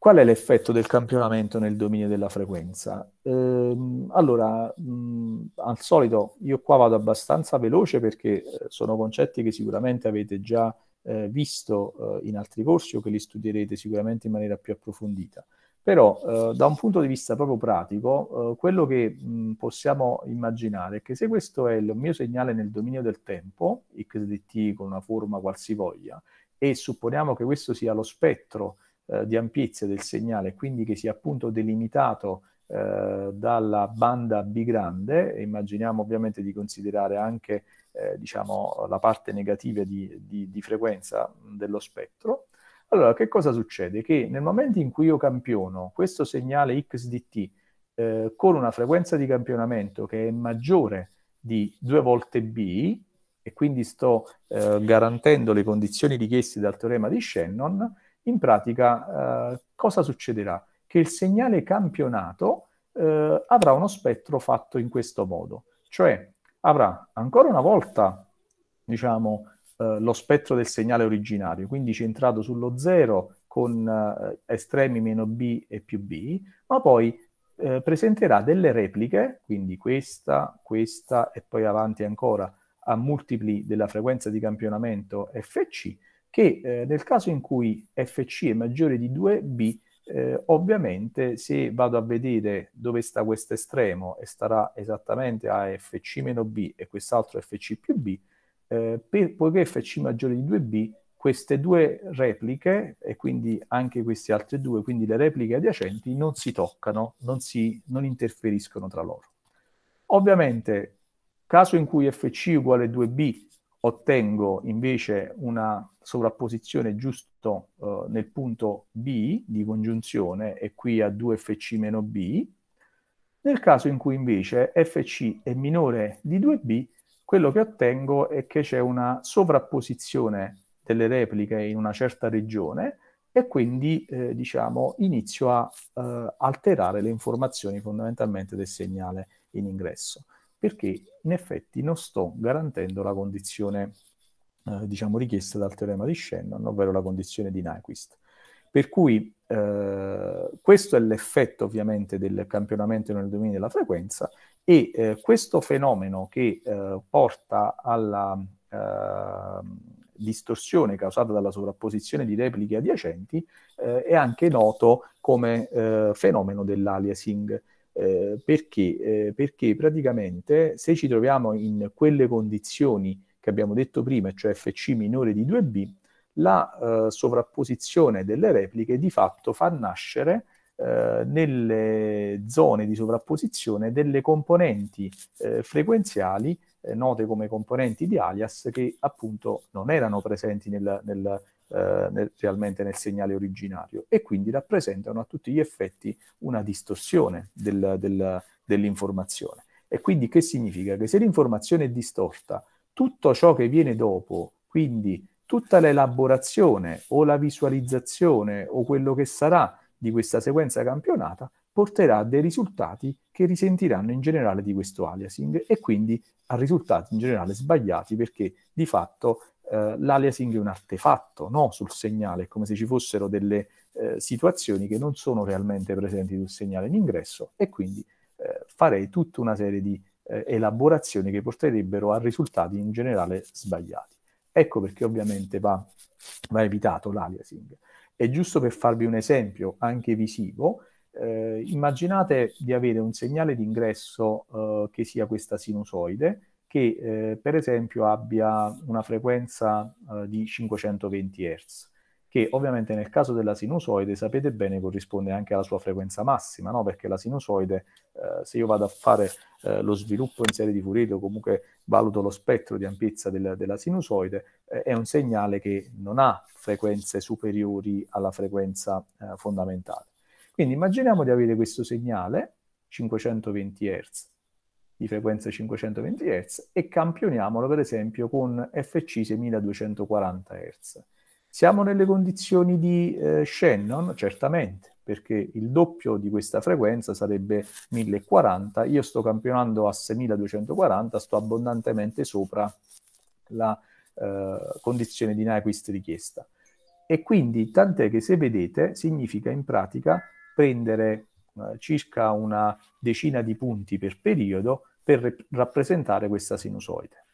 Qual è l'effetto del campionamento nel dominio della frequenza? Ehm, allora, mh, al solito io qua vado abbastanza veloce perché eh, sono concetti che sicuramente avete già eh, visto eh, in altri corsi o che li studierete sicuramente in maniera più approfondita. Però eh, da un punto di vista proprio pratico, eh, quello che mh, possiamo immaginare è che se questo è il mio segnale nel dominio del tempo, x di t con una forma qualsivoglia, e supponiamo che questo sia lo spettro eh, di ampiezza del segnale, quindi che sia appunto delimitato eh, dalla banda B grande, immaginiamo ovviamente di considerare anche eh, diciamo, la parte negativa di, di, di, frequenza dello spettro. Allora, che cosa succede? Che nel momento in cui io campiono questo segnale XDT eh, con una frequenza di campionamento che è maggiore di due volte B, e quindi sto eh, garantendo le condizioni richieste dal teorema di Shannon, in pratica eh, cosa succederà? Che il segnale campionato eh, avrà uno spettro fatto in questo modo, cioè avrà ancora una volta diciamo, eh, lo spettro del segnale originario, quindi centrato sullo 0 con eh, estremi meno B e più B, ma poi eh, presenterà delle repliche, quindi questa, questa e poi avanti ancora a multipli della frequenza di campionamento FC, che eh, nel caso in cui FC è maggiore di 2B, eh, ovviamente se vado a vedere dove sta questo estremo e starà esattamente a fc-b e quest'altro fc più b, eh, per, poiché fc maggiore di 2b, queste due repliche e quindi anche queste altre due, quindi le repliche adiacenti, non si toccano, non, si, non interferiscono tra loro. Ovviamente, caso in cui fc uguale 2b ottengo invece una sovrapposizione giusto eh, nel punto B di congiunzione e qui a 2fc-b. Nel caso in cui invece fc è minore di 2b, quello che ottengo è che c'è una sovrapposizione delle repliche in una certa regione e quindi eh, diciamo inizio a eh, alterare le informazioni fondamentalmente del segnale in ingresso perché in effetti non sto garantendo la condizione eh, diciamo richiesta dal teorema di Shannon, ovvero la condizione di Nyquist. Per cui eh, questo è l'effetto ovviamente del campionamento nel dominio della frequenza e eh, questo fenomeno che eh, porta alla eh, distorsione causata dalla sovrapposizione di repliche adiacenti eh, è anche noto come fenomeno dell'aliasing eh, perché? Eh, perché praticamente se ci troviamo in quelle condizioni che abbiamo detto prima, cioè FC minore di 2B, la eh, sovrapposizione delle repliche di fatto fa nascere eh, nelle zone di sovrapposizione delle componenti eh, frequenziali eh, note come componenti di alias che appunto non erano presenti nel, nel eh, nel, realmente nel segnale originario e quindi rappresentano a tutti gli effetti una distorsione del, del, dell'informazione. E quindi che significa? Che se l'informazione è distorta, tutto ciò che viene dopo, quindi tutta l'elaborazione o la visualizzazione o quello che sarà di questa sequenza campionata, porterà a dei risultati che risentiranno in generale di questo aliasing e quindi a risultati in generale sbagliati perché di fatto eh, l'aliasing è un artefatto, no? Sul segnale, è come se ci fossero delle eh, situazioni che non sono realmente presenti sul segnale in ingresso e quindi eh, farei tutta una serie di eh, elaborazioni che porterebbero a risultati in generale sbagliati. Ecco perché ovviamente va, va evitato l'aliasing. E giusto per farvi un esempio anche visivo, eh, immaginate di avere un segnale d'ingresso eh, che sia questa sinusoide che eh, per esempio abbia una frequenza eh, di 520 Hz, che ovviamente nel caso della sinusoide sapete bene corrisponde anche alla sua frequenza massima, no? perché la sinusoide, eh, se io vado a fare eh, lo sviluppo in serie di Fourier o comunque valuto lo spettro di ampiezza del, della sinusoide, eh, è un segnale che non ha frequenze superiori alla frequenza eh, fondamentale. Quindi immaginiamo di avere questo segnale, 520 Hz, di frequenza 520 Hz e campioniamolo per esempio con FC 6240 Hz. Siamo nelle condizioni di eh, Shannon? Certamente, perché il doppio di questa frequenza sarebbe 1040, io sto campionando a 6240, sto abbondantemente sopra la eh, condizione di Nyquist richiesta. E quindi, tant'è che se vedete, significa in pratica prendere eh, circa una decina di punti per periodo per rappresentare questa sinusoide.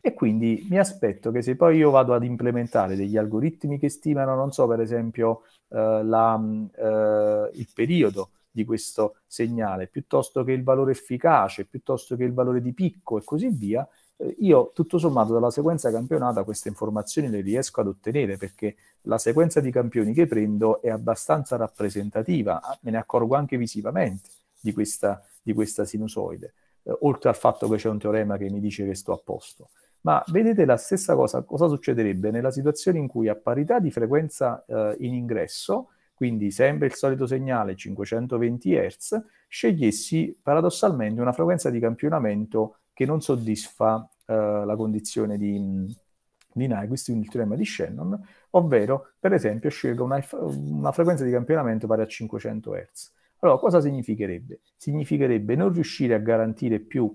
E quindi mi aspetto che se poi io vado ad implementare degli algoritmi che stimano, non so, per esempio, eh, la, eh, il periodo di questo segnale, piuttosto che il valore efficace, piuttosto che il valore di picco e così via, eh, io tutto sommato dalla sequenza campionata queste informazioni le riesco ad ottenere perché la sequenza di campioni che prendo è abbastanza rappresentativa, ah, me ne accorgo anche visivamente di questa, di questa sinusoide eh, oltre al fatto che c'è un teorema che mi dice che sto a posto. Ma vedete la stessa cosa, cosa succederebbe nella situazione in cui a parità di frequenza eh, in ingresso, quindi sempre il solito segnale 520 Hz, scegliessi paradossalmente una frequenza di campionamento che non soddisfa eh, la condizione di, di Nyquist, quindi il teorema di Shannon, ovvero per esempio scelgo una, una frequenza di campionamento pari a 500 Hz. Allora, cosa significherebbe? Significherebbe non riuscire a garantire più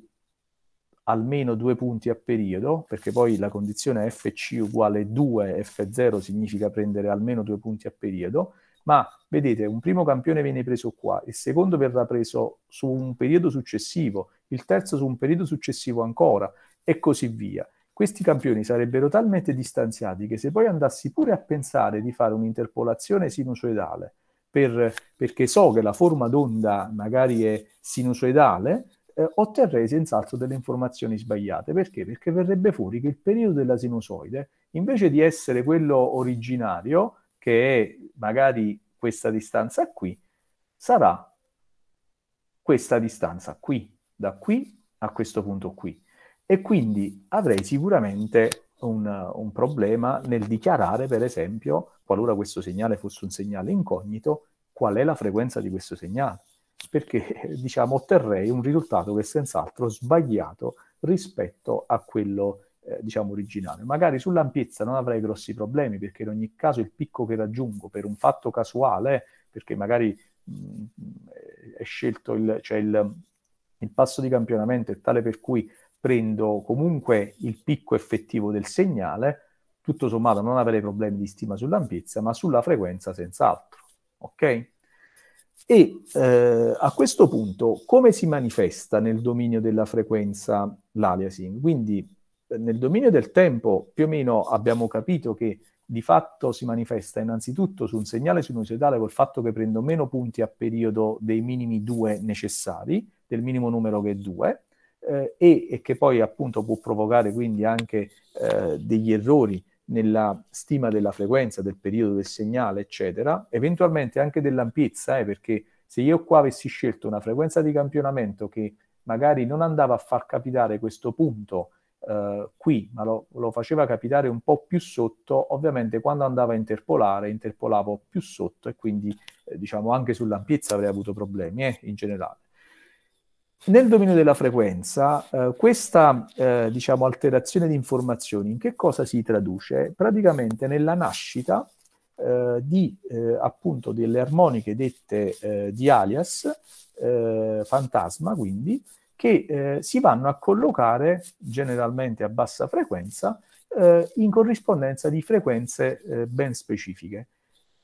almeno due punti a periodo, perché poi la condizione FC uguale 2, F0 significa prendere almeno due punti a periodo, ma vedete, un primo campione viene preso qua, il secondo verrà preso su un periodo successivo, il terzo su un periodo successivo ancora, e così via. Questi campioni sarebbero talmente distanziati che se poi andassi pure a pensare di fare un'interpolazione sinusoidale, per, perché so che la forma d'onda magari è sinusoidale, eh, otterrei senz'altro delle informazioni sbagliate. Perché? Perché verrebbe fuori che il periodo della sinusoide, invece di essere quello originario, che è magari questa distanza qui, sarà questa distanza qui, da qui a questo punto qui. E quindi avrei sicuramente un, un problema nel dichiarare, per esempio, qualora questo segnale fosse un segnale incognito, qual è la frequenza di questo segnale perché diciamo, otterrei un risultato che è senz'altro sbagliato rispetto a quello eh, diciamo, originale. Magari sull'ampiezza non avrei grossi problemi perché in ogni caso il picco che raggiungo per un fatto casuale, perché magari mh, mm, è scelto il, cioè il, il, passo di campionamento è tale per cui prendo comunque il picco effettivo del segnale, tutto sommato non avrei problemi di stima sull'ampiezza, ma sulla frequenza senz'altro. Ok? E eh, a questo punto come si manifesta nel dominio della frequenza l'aliasing? Quindi eh, nel dominio del tempo più o meno abbiamo capito che di fatto si manifesta innanzitutto su un segnale sinusoidale col fatto che prendo meno punti a periodo dei minimi due necessari, del minimo numero che è due eh, e, e, che poi appunto può provocare quindi anche eh, degli errori nella stima della frequenza, del periodo del segnale, eccetera, eventualmente anche dell'ampiezza, eh, perché se io qua avessi scelto una frequenza di campionamento che magari non andava a far capitare questo punto eh, qui, ma lo, lo, faceva capitare un po' più sotto, ovviamente quando andava a interpolare, interpolavo più sotto e quindi eh, diciamo anche sull'ampiezza avrei avuto problemi eh, in generale nel dominio della frequenza, eh, questa eh, diciamo, alterazione di informazioni in che cosa si traduce? Praticamente nella nascita eh, di, eh, appunto, delle armoniche dette eh, di alias, eh, fantasma quindi, che si vanno a collocare generalmente a bassa frequenza in corrispondenza di frequenze ben specifiche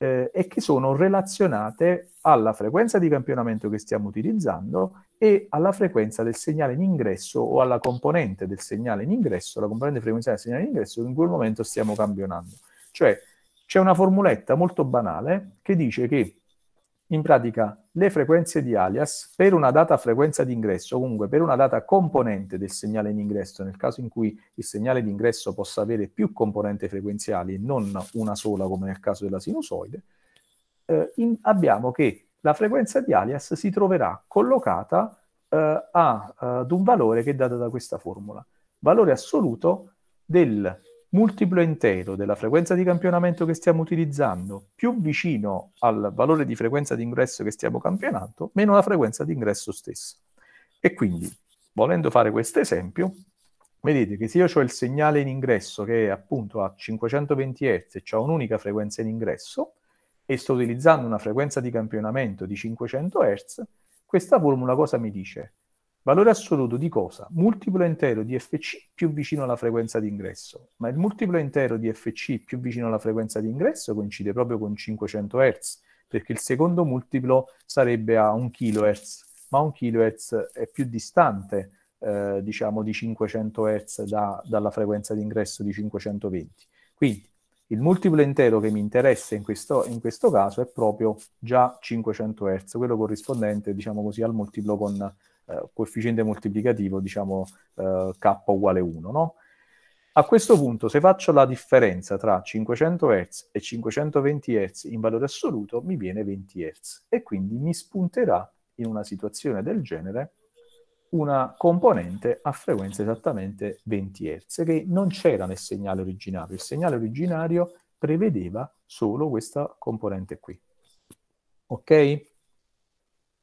eh, e che sono relazionate alla frequenza di campionamento che stiamo utilizzando e alla frequenza del segnale in ingresso o alla componente del segnale in ingresso, la componente frequenziale del segnale in ingresso che in quel momento stiamo campionando. Cioè c'è una formuletta molto banale che dice che in pratica le frequenze di alias per una data frequenza di ingresso, comunque per una data componente del segnale di ingresso, nel caso in cui il segnale di ingresso possa avere più componenti frequenziali e non una sola come nel caso della sinusoide, eh, in, abbiamo che la frequenza di alias si troverà collocata eh, a, eh, ad un valore che è dato da questa formula, valore assoluto del multiplo intero della frequenza di campionamento che stiamo utilizzando più vicino al valore di frequenza di ingresso che stiamo campionando, meno la frequenza di ingresso stessa. E quindi, volendo fare questo esempio, vedete che se io ho il segnale in ingresso che è appunto a 520 Hz e ho un'unica frequenza in ingresso e sto utilizzando una frequenza di campionamento di 500 Hz, questa formula cosa mi dice? Valore assoluto di cosa? Multiplo intero di fc più vicino alla frequenza d'ingresso. Ma il multiplo intero di fc più vicino alla frequenza d'ingresso coincide proprio con 500 Hz, perché il secondo multiplo sarebbe a 1 kHz, ma 1 kHz è più distante, eh, diciamo, di 500 Hz da, dalla frequenza d'ingresso di 520. Quindi il multiplo intero che mi interessa in questo, in questo caso è proprio già 500 Hz, quello corrispondente, diciamo così, al multiplo con eh, coefficiente moltiplicativo, diciamo eh, k uguale 1, no? A questo punto, se faccio la differenza tra 500 Hz e 520 Hz in valore assoluto, mi viene 20 Hz e quindi mi spunterà in una situazione del genere una componente a frequenza esattamente 20 Hz, che non c'era nel segnale originario. Il segnale originario prevedeva solo questa componente qui. Ok?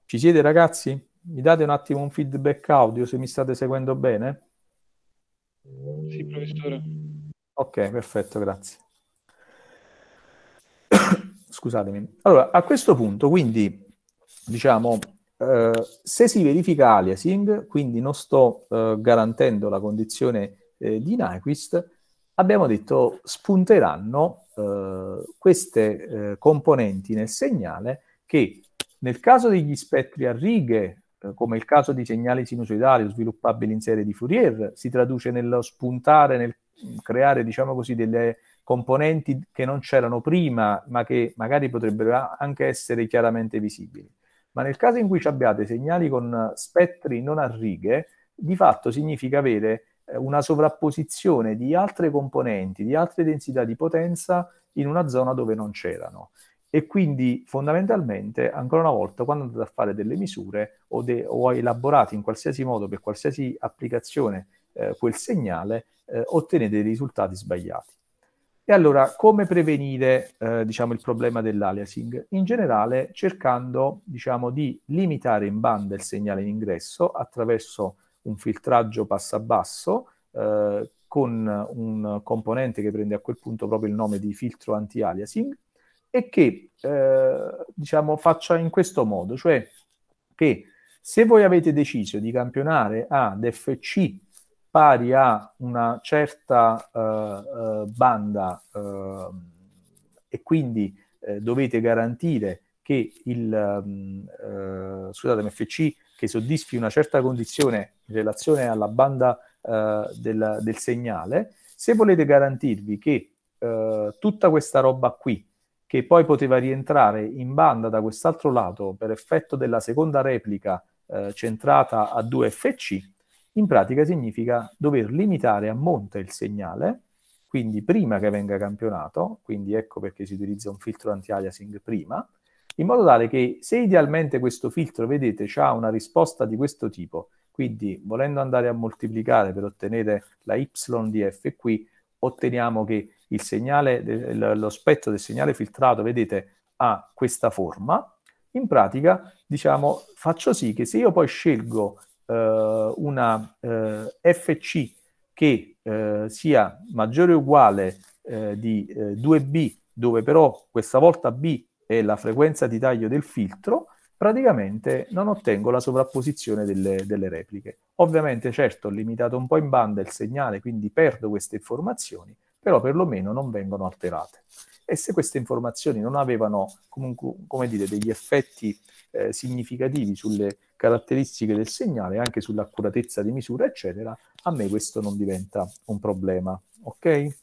Ci siete ragazzi? mi date un attimo un feedback audio se mi state seguendo bene? Sì, professore. Ok, perfetto, grazie. Scusatemi. Allora, a questo punto, quindi, diciamo, eh, se si verifica aliasing, quindi non sto eh, garantendo la condizione eh, di Nyquist, abbiamo detto spunteranno eh, queste eh, componenti nel segnale che nel caso degli spettri a righe eh, come il caso di segnali sinusoidali sviluppabili in serie di Fourier, si traduce nello spuntare, nel creare, diciamo così, delle componenti che non c'erano prima, ma che magari potrebbero anche essere chiaramente visibili. Ma nel caso in cui ci abbiate segnali con spettri non a righe, di fatto significa avere eh, una sovrapposizione di altre componenti, di altre densità di potenza in una zona dove non c'erano e quindi fondamentalmente, ancora una volta, quando andate a fare delle misure o, de- o elaborate in qualsiasi modo per qualsiasi applicazione eh, quel segnale, eh, ottenete dei risultati sbagliati. E allora, come prevenire eh, diciamo, il problema dell'aliasing? In generale, cercando diciamo, di limitare in banda il segnale in ingresso attraverso un filtraggio passo a basso eh, con un componente che prende a quel punto proprio il nome di filtro anti-aliasing, e che eh, diciamo, faccia in questo modo, cioè che se voi avete deciso di campionare ad FC pari a una certa eh, eh banda eh, e quindi eh, dovete garantire che il ehm, eh, scusatemi, FC che soddisfi una certa condizione in relazione alla banda del, del segnale, se volete garantirvi che eh, tutta questa roba qui che poi poteva rientrare in banda da quest'altro lato per effetto della seconda replica eh, centrata a 2FC, in pratica significa dover limitare a monte il segnale, quindi prima che venga campionato, quindi ecco perché si utilizza un filtro anti-aliasing prima, in modo tale che se idealmente questo filtro, vedete, ha una risposta di questo tipo, quindi volendo andare a moltiplicare per ottenere la y di f qui, otteniamo che il segnale, lo spettro del segnale filtrato, vedete, ha questa forma, in pratica, diciamo, faccio sì che se io poi scelgo eh, una eh, FC che eh, sia maggiore o uguale eh, di 2B, eh, dove però questa volta B è la frequenza di taglio del filtro, praticamente non ottengo la sovrapposizione delle, delle repliche. Ovviamente, certo, ho limitato un po' in banda il segnale, quindi perdo queste informazioni, però perlomeno non vengono alterate. E se queste informazioni non avevano comunque, come dire, degli effetti eh, significativi sulle caratteristiche del segnale, anche sull'accuratezza di misura, eccetera, a me questo non diventa un problema. Ok?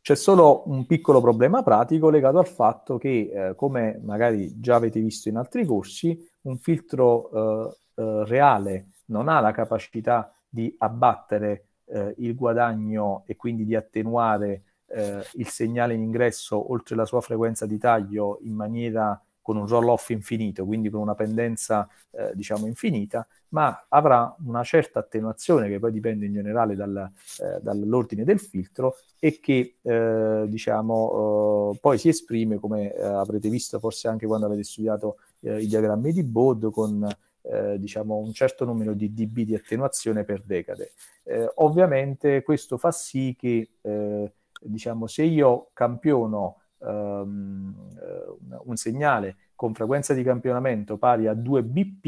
C'è solo un piccolo problema pratico legato al fatto che, eh, come magari già avete visto in altri corsi, un filtro eh, eh, reale non ha la capacità di abbattere eh, il guadagno e quindi di attenuare eh, il segnale in ingresso oltre la sua frequenza di taglio in maniera con un roll off infinito, quindi con una pendenza eh, diciamo infinita, ma avrà una certa attenuazione che poi dipende in generale dal, eh, dall'ordine del filtro e che eh, diciamo eh, poi si esprime come eh, avrete visto forse anche quando avete studiato eh, i diagrammi di Bode con eh, diciamo, un certo numero di dB di attenuazione per decade. Eh, ovviamente questo fa sì che eh, diciamo, se io campiono ehm, eh, un segnale con frequenza di campionamento pari a 2 bp,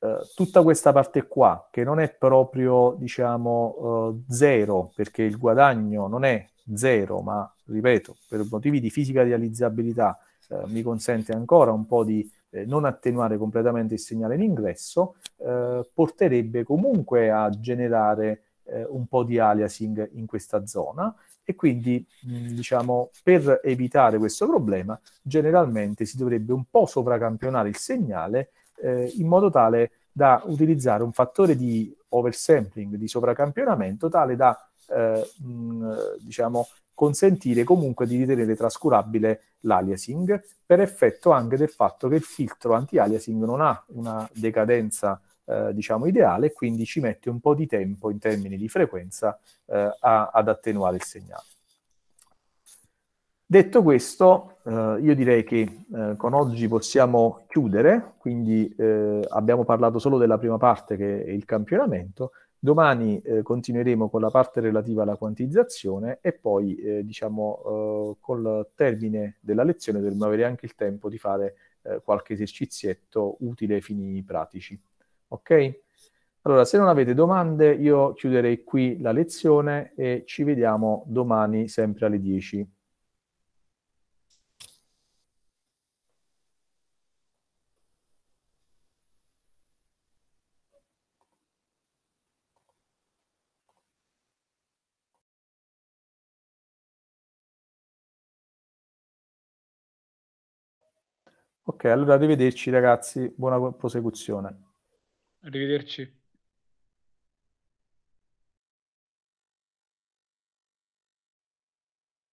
eh, tutta questa parte qua, che non è proprio diciamo, zero, perché il guadagno non è zero, ma ripeto, per motivi di fisica realizzabilità eh, mi consente ancora un po' di eh, non attenuare completamente il segnale in ingresso, eh, porterebbe comunque a generare eh, un po' di aliasing in questa zona e quindi mh, mm, diciamo per evitare questo problema generalmente si dovrebbe un po' sovracampionare il segnale eh, in modo tale da utilizzare un fattore di oversampling, di sovracampionamento tale da eh, mh, mm, diciamo, consentire comunque di ritenere trascurabile l'aliasing per effetto anche del fatto che il filtro anti-aliasing non ha una decadenza eh, diciamo ideale, quindi ci mette un po' di tempo in termini di frequenza eh, a, ad attenuare il segnale. Detto questo, eh, io direi che eh, con oggi possiamo chiudere, quindi eh, abbiamo parlato solo della prima parte che è il campionamento, Domani eh, continueremo con la parte relativa alla quantizzazione e poi, eh, diciamo, eh, col termine della lezione dovremo avere anche il tempo di fare eh, qualche esercizietto utile ai fini pratici. Ok? Allora, se non avete domande, io chiuderei qui la lezione e ci vediamo domani sempre alle 10. Ok, allora arrivederci ragazzi, buona prosecuzione. Arrivederci.